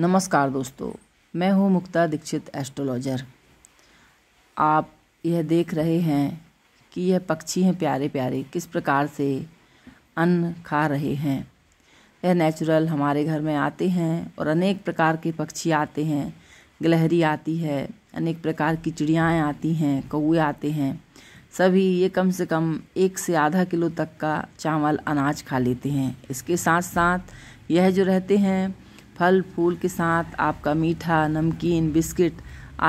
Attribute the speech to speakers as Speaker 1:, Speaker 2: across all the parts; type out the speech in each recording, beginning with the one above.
Speaker 1: नमस्कार दोस्तों मैं हूं मुक्ता दीक्षित एस्ट्रोलॉजर आप यह देख रहे हैं कि यह पक्षी हैं प्यारे प्यारे किस प्रकार से अन्न खा रहे हैं यह नेचुरल हमारे घर में आते हैं और अनेक प्रकार के पक्षी आते हैं गलहरी आती है अनेक प्रकार की चिड़ियाएँ आती हैं कौए आते हैं सभी ये कम से कम एक से आधा किलो तक का चावल अनाज खा लेते हैं इसके साथ साथ यह जो रहते हैं फल फूल के साथ आपका मीठा नमकीन बिस्किट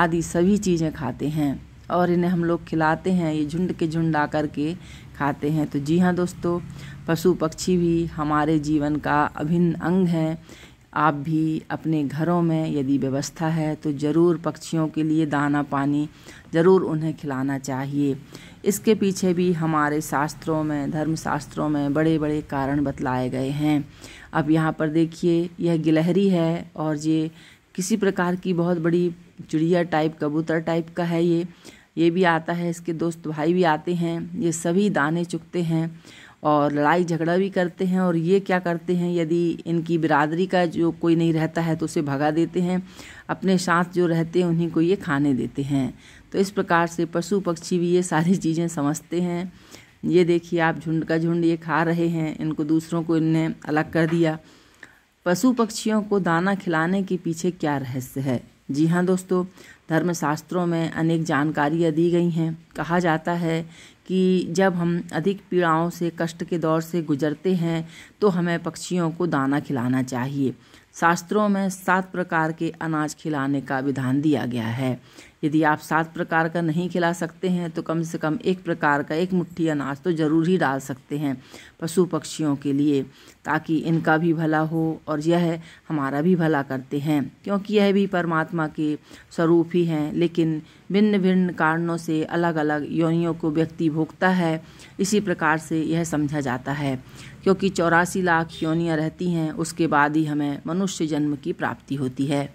Speaker 1: आदि सभी चीज़ें खाते हैं और इन्हें हम लोग खिलाते हैं ये झुंड के झुंड आकर के खाते हैं तो जी हाँ दोस्तों पशु पक्षी भी हमारे जीवन का अभिन्न अंग हैं आप भी अपने घरों में यदि व्यवस्था है तो ज़रूर पक्षियों के लिए दाना पानी ज़रूर उन्हें खिलाना चाहिए इसके पीछे भी हमारे शास्त्रों में धर्म शास्त्रों में बड़े बड़े कारण बतलाए गए हैं अब यहाँ पर देखिए यह गिलहरी है और ये किसी प्रकार की बहुत बड़ी चिड़िया टाइप कबूतर टाइप का है ये ये भी आता है इसके दोस्त भाई भी आते हैं ये सभी दाने चुगते हैं और लड़ाई झगड़ा भी करते हैं और ये क्या करते हैं यदि इनकी बिरादरी का जो कोई नहीं रहता है तो उसे भगा देते हैं अपने साथ जो रहते हैं उन्हीं को ये खाने देते हैं तो इस प्रकार से पशु पक्षी भी ये सारी चीज़ें समझते हैं ये देखिए आप झुंड का झुंड ये खा रहे हैं इनको दूसरों को इनने अलग कर दिया पशु पक्षियों को दाना खिलाने के पीछे क्या रहस्य है जी हाँ दोस्तों धर्मशास्त्रों में अनेक जानकारियाँ दी गई हैं कहा जाता है कि जब हम अधिक पीड़ाओं से कष्ट के दौर से गुजरते हैं तो हमें पक्षियों को दाना खिलाना चाहिए शास्त्रों में सात प्रकार के अनाज खिलाने का विधान दिया गया है यदि आप सात प्रकार का नहीं खिला सकते हैं तो कम से कम एक प्रकार का एक मुट्ठी अनाज तो ज़रूर ही डाल सकते हैं पशु पक्षियों के लिए ताकि इनका भी भला हो और यह हमारा भी भला करते हैं क्योंकि यह भी परमात्मा के स्वरूप ही हैं लेकिन भिन्न भिन्न कारणों से अलग अलग योनियों को व्यक्ति भोगता है इसी प्रकार से यह समझा जाता है क्योंकि चौरासी लाख योनियाँ रहती हैं उसके बाद ही हमें मनुष्य जन्म की प्राप्ति होती है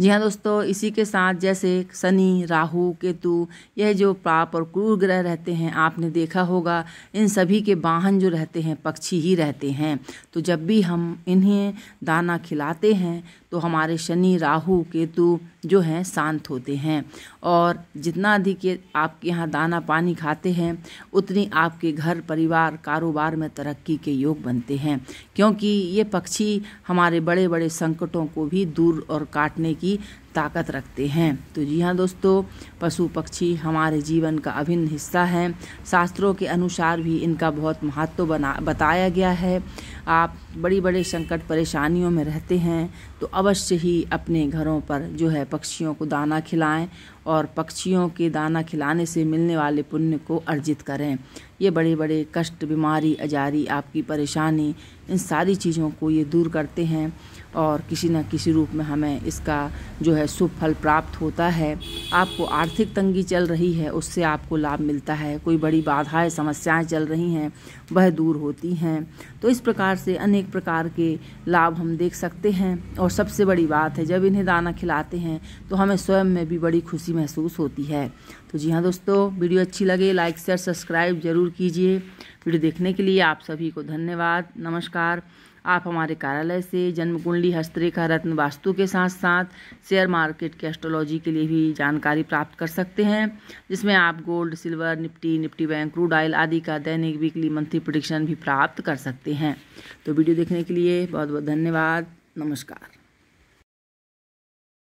Speaker 1: जी हाँ दोस्तों इसी के साथ जैसे शनि राहु केतु यह जो पाप और क्रूर ग्रह रहते हैं आपने देखा होगा इन सभी के वाहन जो रहते हैं पक्षी ही रहते हैं तो जब भी हम इन्हें दाना खिलाते हैं तो हमारे शनि राहु केतु जो हैं शांत होते हैं और जितना अधिक आपके यहाँ दाना पानी खाते हैं उतनी आपके घर परिवार कारोबार में तरक्की के योग बनते हैं क्योंकि ये पक्षी हमारे बड़े बड़े संकटों को भी दूर और काटने की ताकत रखते हैं तो जी हाँ दोस्तों पशु पक्षी हमारे जीवन का अभिन्न हिस्सा है शास्त्रों के अनुसार भी इनका बहुत महत्व बना बताया गया है आप बड़ी बड़े संकट परेशानियों में रहते हैं तो अवश्य ही अपने घरों पर जो है पक्षियों को दाना खिलाएं और पक्षियों के दाना खिलाने से मिलने वाले पुण्य को अर्जित करें ये बड़े बड़े कष्ट बीमारी अजारी आपकी परेशानी इन सारी चीज़ों को ये दूर करते हैं और किसी न किसी रूप में हमें इसका जो है सुफल प्राप्त होता है आपको आर्थिक तंगी चल रही है उससे आपको लाभ मिलता है कोई बड़ी बाधाएं समस्याएं चल रही हैं वह दूर होती हैं तो इस प्रकार से अनेक प्रकार के लाभ हम देख सकते हैं और सबसे बड़ी बात है जब इन्हें दाना खिलाते हैं तो हमें स्वयं में भी बड़ी खुशी महसूस होती है तो जी हाँ दोस्तों वीडियो अच्छी लगे लाइक शेयर सब्सक्राइब जरूर जरूर कीजिए वीडियो देखने के लिए आप सभी को धन्यवाद नमस्कार आप हमारे कार्यालय से जन्म कुंडली हस्तरेखा रत्न वास्तु के साथ साथ शेयर मार्केट के एस्ट्रोलॉजी के लिए भी जानकारी प्राप्त कर सकते हैं जिसमें आप gold silver Nifty Nifty bank crude oil आदि का दैनिक वीकली मंथली प्रोडिक्शन भी प्राप्त कर सकते हैं तो वीडियो देखने के लिए बहुत बहुत धन्यवाद नमस्कार